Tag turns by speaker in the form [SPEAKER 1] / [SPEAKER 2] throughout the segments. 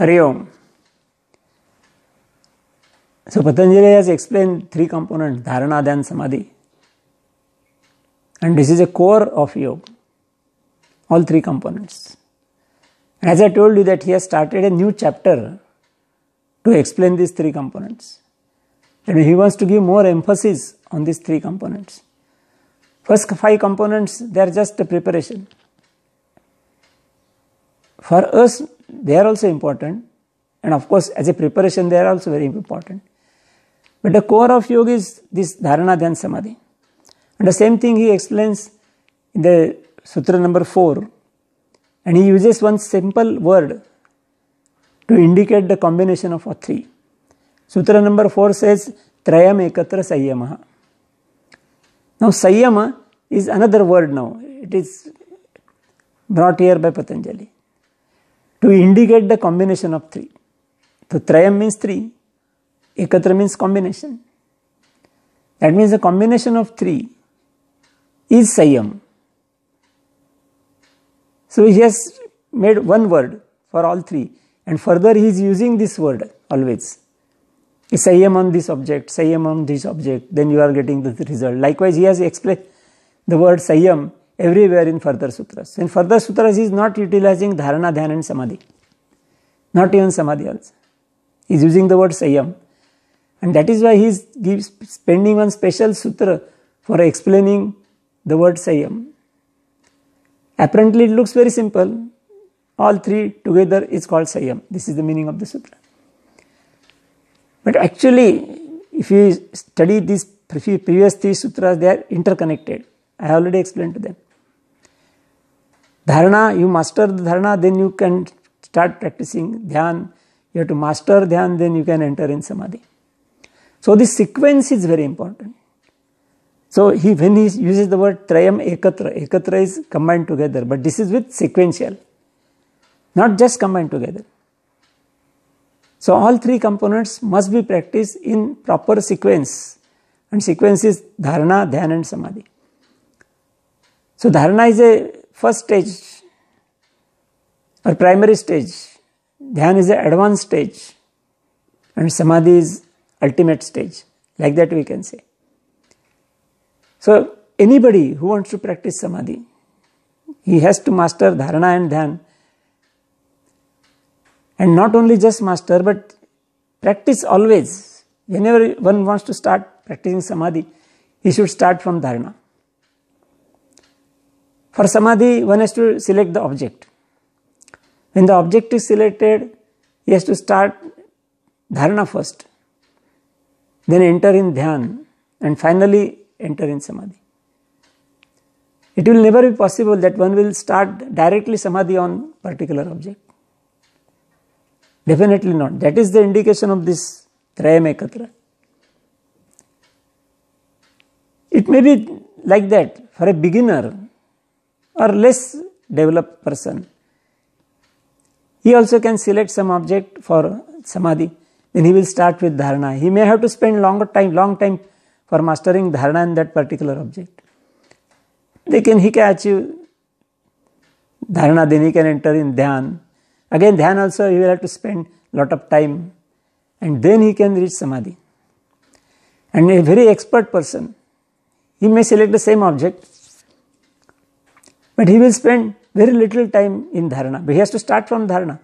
[SPEAKER 1] Hariom so Patanjali has explained three component dharana dhyana samadhi and this is a core of yoga all three components as I told you that he has started a new chapter to explain this three components and he wants to give more emphasis on this three components first five components they are just preparation for us they are also important and of course as a preparation they are also very important but the core of yoga is this dharana dhyana samadhi and the same thing he explains in the sutra number 4 and he uses one simple word to indicate the combination of all three sutra number 4 says trayam ekatra sayamaha now sayama is another word now it is brought here by patanjali to indicate the combination of three. So Trayam means three, Ekatra means combination. That means the combination of three is Sayam. So he has made one word for all three, and further he is using this word always. Sayam on this object, Sayam on this object, then you are getting the result. Likewise, he has explained the word Sayam everywhere in further sutras. In further sutras, he is not utilizing dharana, dhyana, and samadhi. Not even samadhi also. He is using the word sayam. And that is why he is spending one special sutra for explaining the word sayam. Apparently, it looks very simple. All three together is called sayam. This is the meaning of the sutra. But actually, if you study these previous three sutras, they are interconnected. I already explained to them. Dharana, you master the dharana, then you can start practicing dhyan. You have to master dhyan, then you can enter in samadhi. So this sequence is very important. So he when he uses the word trayam ekatra, ekatra is combined together, but this is with sequential, not just combined together. So all three components must be practiced in proper sequence, and sequence is dharana, dhyan, and samadhi. So dharana is a first stage or primary stage. Dhyan is the advanced stage, and samadhi is ultimate stage. Like that, we can say. So, anybody who wants to practice samadhi, he has to master dharana and dhyan, and not only just master, but practice always. Whenever one wants to start practicing samadhi, he should start from dharana. For samadhi, one has to select the object. When the object is selected, he has to start dharana first, then enter in dhyan, and finally enter in samadhi. It will never be possible that one will start directly samadhi on particular object. Definitely not. That is the indication of this Trayamekatra. It may be like that for a beginner or less developed person. He also can select some object for samadhi. Then he will start with dharana. He may have to spend longer time, long time for mastering dharana in that particular object. They can he can achieve dharana, then he can enter in dhyan. Again, dhyan also he will have to spend lot of time, and then he can reach samadhi. And a very expert person, he may select the same object but he will spend very little time in dharana. But he has to start from dharana.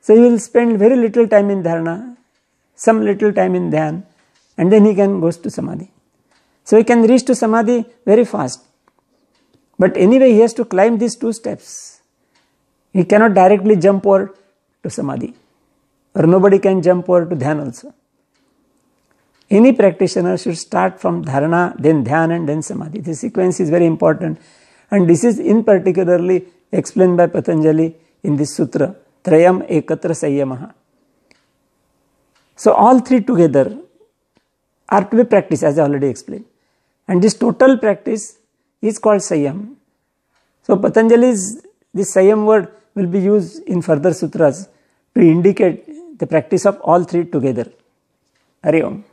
[SPEAKER 1] So he will spend very little time in dharana, some little time in dhyan, and then he can goes to samadhi. So he can reach to samadhi very fast. But anyway, he has to climb these two steps. He cannot directly jump over to samadhi, or nobody can jump over to dhyan also. Any practitioner should start from dharana, then dhyan, and then samadhi. The sequence is very important and this is in particularly explained by Patanjali in this sutra, Trayam Ekatra Sayamaha. So all three together are to be practiced as I already explained. And this total practice is called Sayam. So Patanjali's this Sayam word will be used in further sutras to indicate the practice of all three together. Hari Om.